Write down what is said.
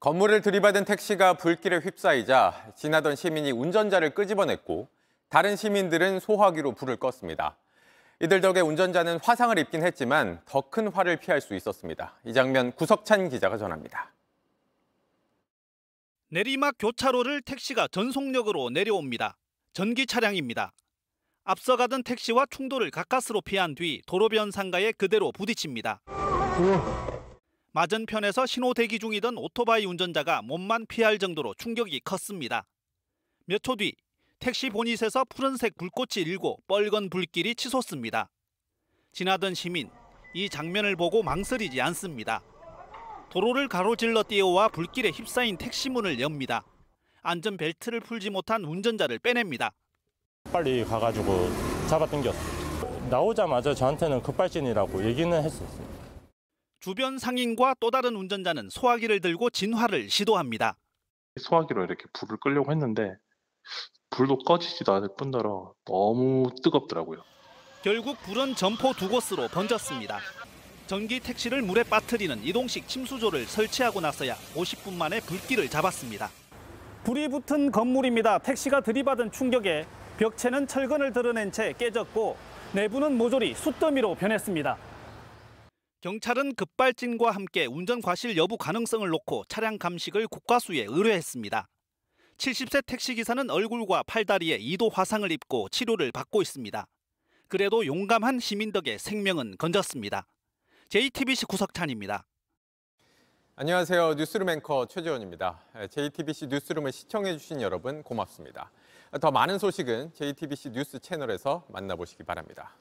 건물을 들이받은 택시가 불길에 휩싸이자 지나던 시민이 운전자를 끄집어냈고 다른 시민들은 소화기로 불을 껐습니다. 이들 덕에 운전자는 화상을 입긴 했지만 더 큰 화를 피할 수 있었습니다. 이 장면 구석찬 기자가 전합니다. 내리막 교차로를 택시가 전속력으로 내려옵니다. 전기 차량입니다. 앞서가던 택시와 충돌을 가까스로 피한 뒤 도로변 상가에 그대로 부딪힙니다. 우와. 맞은편에서 신호 대기 중이던 오토바이 운전자가 몸만 피할 정도로 충격이 컸습니다. 몇 초 뒤 택시 보닛에서 푸른색 불꽃이 일고 뻘건 불길이 치솟습니다. 지나던 시민, 이 장면을 보고 망설이지 않습니다. 도로를 가로질러 뛰어와 불길에 휩싸인 택시 문을 엽니다. 안전벨트를 풀지 못한 운전자를 빼냅니다. 빨리 가가지고 잡아당겼어. 나오자마자 저한테는 급발진이라고 얘기는 했었어요. 주변 상인과 또 다른 운전자는 소화기를 들고 진화를 시도합니다. 소화기로 이렇게 불을 끌려고 했는데 불도 꺼지지도 않을 뿐더러 너무 뜨겁더라고요. 결국 불은 점포 두 곳으로 번졌습니다. 전기 택시를 물에 빠뜨리는 이동식 침수조를 설치하고 나서야 50분 만에 불길을 잡았습니다. 불이 붙은 건물입니다. 택시가 들이받은 충격에 벽체는 철근을 드러낸 채 깨졌고 내부는 모조리 숯더미로 변했습니다. 경찰은 급발진과 함께 운전 과실 여부 가능성을 놓고 차량 감식을 국과수에 의뢰했습니다. 70세 택시기사는 얼굴과 팔다리에 2도 화상을 입고 치료를 받고 있습니다. 그래도 용감한 시민 덕에 생명은 건졌습니다. JTBC 구석찬입니다. 안녕하세요. 뉴스룸 앵커 최재원입니다. JTBC 뉴스룸을 시청해주신 여러분 고맙습니다. 더 많은 소식은 JTBC 뉴스 채널에서 만나보시기 바랍니다.